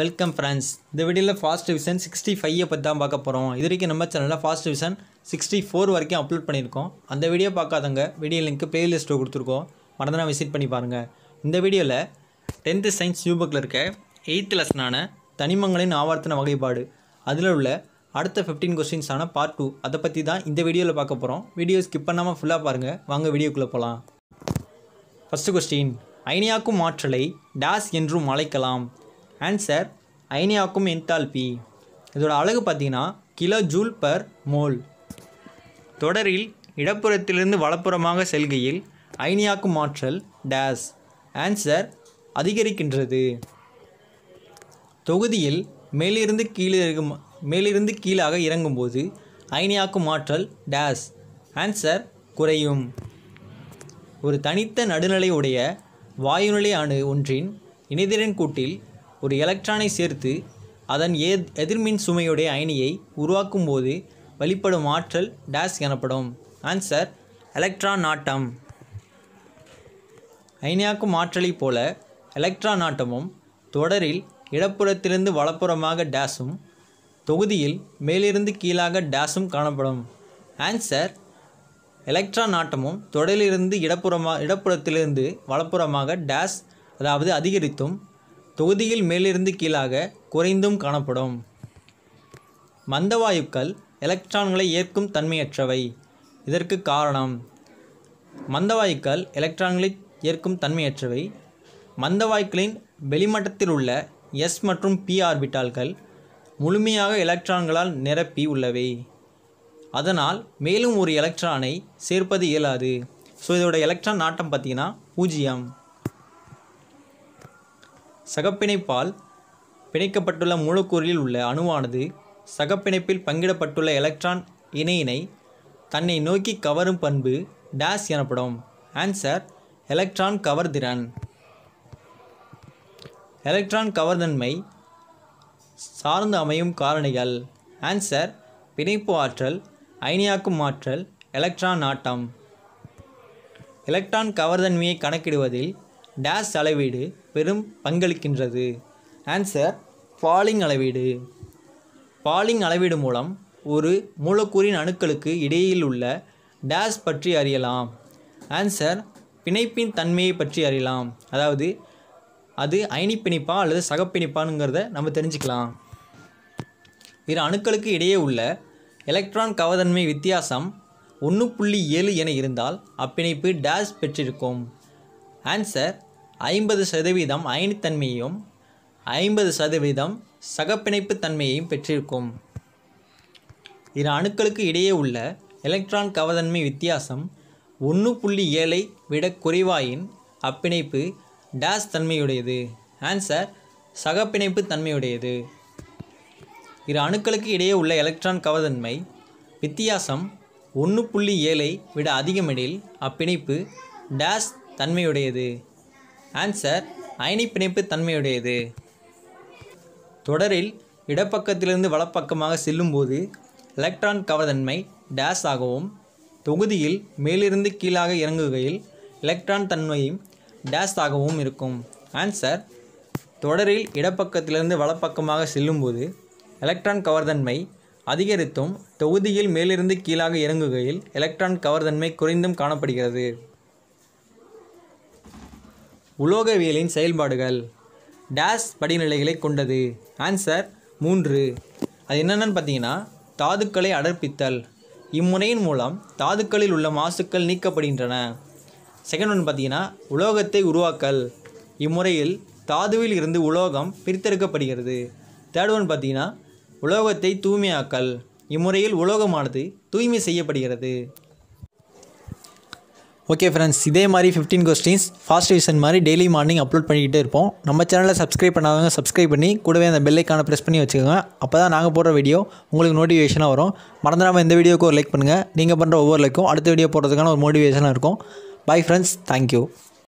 welcome friends இந்த வீடியோவில் fast revision sixty ஃபைவை பற்றி தான் பார்க்க போகிறோம் இது வரைக்கும் நம்ம சேனலில் ஃபாஸ்ட் டிவிஷன் சிக்ஸ்டி ஃபோர் வரைக்கும் அப்லோட் பண்ணியிருக்கோம் அந்த வீடியோ பார்க்காதவங்க வீடியோ லிங்க்கு ப்ளேலிஸ்ட்டு கொடுத்துருக்கோம் மறந்துனா விசிட் பண்ணி பாருங்கள் இந்த வீடியோவில் டென்த்து சயின்ஸ் நியூ புக்கில் இருக்க எயித்து லெசனான தனிமங்களின் ஆவர்த்தன வகைப்பாடு அதில் உள்ள அடுத்த ஃபிஃப்டீன் கொஸ்டின்ஸான பார்ட் டூ அதை பற்றி தான் இந்த வீடியோவில் பார்க்க போகிறோம் வீடியோ ஸ்கிப் பண்ணாமல் ஃபுல்லாக பாருங்கள் வாங்க வீடியோக்குள்ளே போகலாம் ஃபஸ்ட்டு கொஸ்டின் அயனியாக்கும் ஆற்றலை டேஸ் என்றும் அழைக்கலாம் ஆன்சர் அயனியாக்கும் என்தால்பி இதோட அழகு பார்த்தீங்கன்னா கிலோ ஜூல் பர் மோல் தொடரில் இடப்புறத்திலிருந்து வலப்புறமாக செல்கையில் அயனியாக்கும் மாற்றல் டேஸ் ஆன்சர் அதிகரிக்கின்றது தொகுதியில் மேலிருந்து கீழே இருக்கும் மேலிருந்து கீழாக இறங்கும்போது அயனியாக்கும் மாற்றல் டேஸ் ஆன்சர் குறையும் ஒரு தனித்த நடுநிலை உடைய வாயுநிலை அணு ஒன்றின் இணைதிறன் கூட்டில் ஒரு எலக்ட்ரானை சேர்த்து அதன் ஏ எதிர்மின் சுமையுடைய அயனியை உருவாக்கும் போது வெளிப்படும் ஆற்றல் டேஸ் எனப்படும் ஆன்சர் எலக்ட்ரான் ஆட்டம் அயனியாக்கும் ஆற்றலைப் போல எலக்ட்ரான் ஆட்டமும் தொடரில் இடப்புறத்திலிருந்து வலப்புறமாக டேஸும் தொகுதியில் மேலிருந்து கீழாக டேஸும் காணப்படும் ஆன்சர் எலக்ட்ரான் ஆட்டமும் தொடரிலிருந்து இடப்புறமா இடப்புறத்திலிருந்து வலப்புறமாக டேஸ் அதாவது அதிகரித்தும் தொகுதியில் மேலிருந்து கீழாக குறைந்தும் காணப்படும் மந்தவாயுக்கள் எலக்ட்ரான்களை ஏற்கும் தன்மையற்றவை இதற்கு காரணம் மந்தவாயுக்கள் எலக்ட்ரான்களை ஏற்கும் தன்மையற்றவை மந்தவாய்க்களின் வெளிமட்டத்தில் உள்ள எஸ் மற்றும் பி ஆர்பிட்டால்கள் முழுமையாக எலக்ட்ரான்களால் நிரப்பி உள்ளவை அதனால் மேலும் ஒரு எலக்ட்ரானை சேர்ப்பது இயலாது ஸோ இதோட எலக்ட்ரான் நாட்டம் பார்த்திங்கன்னா பூஜ்ஜியம் சகப்பிணைப்பால் பிணைக்கப்பட்டுள்ள மூலக்கூறில் உள்ள அணுவானது சகப்பிணைப்பில் பங்கிடப்பட்டுள்ள எலக்ட்ரான் இணையினை தன்னை நோக்கி கவரும் பண்பு டேஸ் எனப்படும் ஆன்சர் எலக்ட்ரான் கவர்திறன் எலக்ட்ரான் கவர்தன்மை சார்ந்து அமையும் காரணிகள் ஆன்சர் பிணைப்பு ஆற்றல் அயனியாக்கும் ஆற்றல் எலக்ட்ரான் ஆட்டம் எலக்ட்ரான் கவர்தன்மையை கணக்கிடுவதில் டேஸ் அளவீடு பெரும் பங்களிக்கின்றது ஆன்சர் பாலிங் அளவீடு பாலிங் அளவீடு மூலம் ஒரு மூலக்கூறின் அணுக்களுக்கு இடையில் உள்ள டேஷ் பற்றி அறியலாம் ஆன்சர் பிணைப்பின் தன்மையை பற்றி அறியலாம் அதாவது அது அயனி பிணைப்பா அல்லது சகப்பிணைப்பானுங்கிறத நம்ம தெரிஞ்சுக்கலாம் இரு அணுக்களுக்கு இடையே உள்ள எலக்ட்ரான் கவதன்மை வித்தியாசம் ஒன்று புள்ளி ஏழு என இருந்தால் அப்பிணைப்பு டேஷ் பெற்றிருக்கும் ஆன்சர் ஐம்பது சதவீதம் அயனித்தன்மையும் ஐம்பது சதவீதம் சகப்பிணைப்பு தன்மையையும் பெற்றிருக்கும் இரு அணுக்களுக்கு இடையே உள்ள எலக்ட்ரான் கவதன்மை வித்தியாசம் ஒன்று புள்ளி ஏழை விட குறைவாயின் அப்பிணைப்பு டேஸ் தன்மையுடையது ஆன்சர் சகப்பிணைப்பு தன்மையுடையது இரு அணுக்களுக்கு இடையே உள்ள எலக்ட்ரான் கவதன்மை வித்தியாசம் ஒன்று புள்ளி ஏழை விட அதிகமெனில் அப்பிணைப்பு டேஸ் தன்மையுடையது ஆன்சர் அயனி பிணைப்பு தன்மையுடையது தொடரில் இடப்பக்கத்திலிருந்து வலப்பக்கமாக செல்லும்போது எலக்ட்ரான் கவர்தன்மை டேஸ் ஆகவும் தொகுதியில் மேலிருந்து கீழாக இறங்குகையில் எலக்ட்ரான் தன்மையும் டேஸ் ஆகவும் இருக்கும் ஆன்சர் தொடரில் இடப்பக்கத்திலிருந்து வலப்பக்கமாக செல்லும்போது எலக்ட்ரான் கவர்தன்மை அதிகரித்தும் தொகுதியில் மேலிருந்து கீழாக இறங்குகையில் எலக்ட்ரான் கவர்தன்மை குறைந்தும் காணப்படுகிறது உலோகவியலின் செயல்பாடுகள் டேஸ் படிநிலைகளை கொண்டது ஆன்சர் மூன்று அது என்னென்னு பார்த்தீங்கன்னா தாதுக்களை அடர்ப்பித்தல் இம்முறையின் மூலம் தாதுக்களில் உள்ள மாசுக்கள் நீக்கப்படுகின்றன செகண்ட் ஒன் பார்த்தீங்கன்னா உலோகத்தை உருவாக்கல் இம்முறையில் தாதுவில் இருந்து உலோகம் பிரித்தெடுக்கப்படுகிறது தேர்ட் ஒன் பார்த்தீங்கன்னா உலோகத்தை தூய்மையாக்கல் இம்முறையில் உலோகமானது தூய்மை செய்யப்படுகிறது ஓகே ஃப்ரெண்ட்ஸ் இதே மாதிரி ஃபிஃப்டீன் கொஸ்டின்ஸ் ஃபாஸ்ட் ரிவிஷன் மாதிரி டெய்லி மார்னிங் அப்லோட் பண்ணிக்கிட்டே இருப்போம் நம்ம சேனலில் சப்ஸ்கிரைப் பண்ணாதவங்க சப்ஸ்கிரைப் பண்ணி கூடவே அந்த பெல்லைக்கான ப்ரெஸ் பண்ணி வச்சுக்கோங்க அப்போ தான் நாங்கள் போடுற வீடியோ உங்களுக்கு நோட்டிவேஷனாக வரும் மறந்துடாமல் இந்த வீடியோக்கு ஒரு லைக் பண்ணுங்கள் நீங்கள் பண்ணுற ஒவ்வொரு லைக்கும் அடுத்த வீடியோ போடுறதுக்கான ஒரு மோட்டிவேஷனாக இருக்கும் பாய் ஃப்ரெண்ட்ஸ் தேங்க்யூ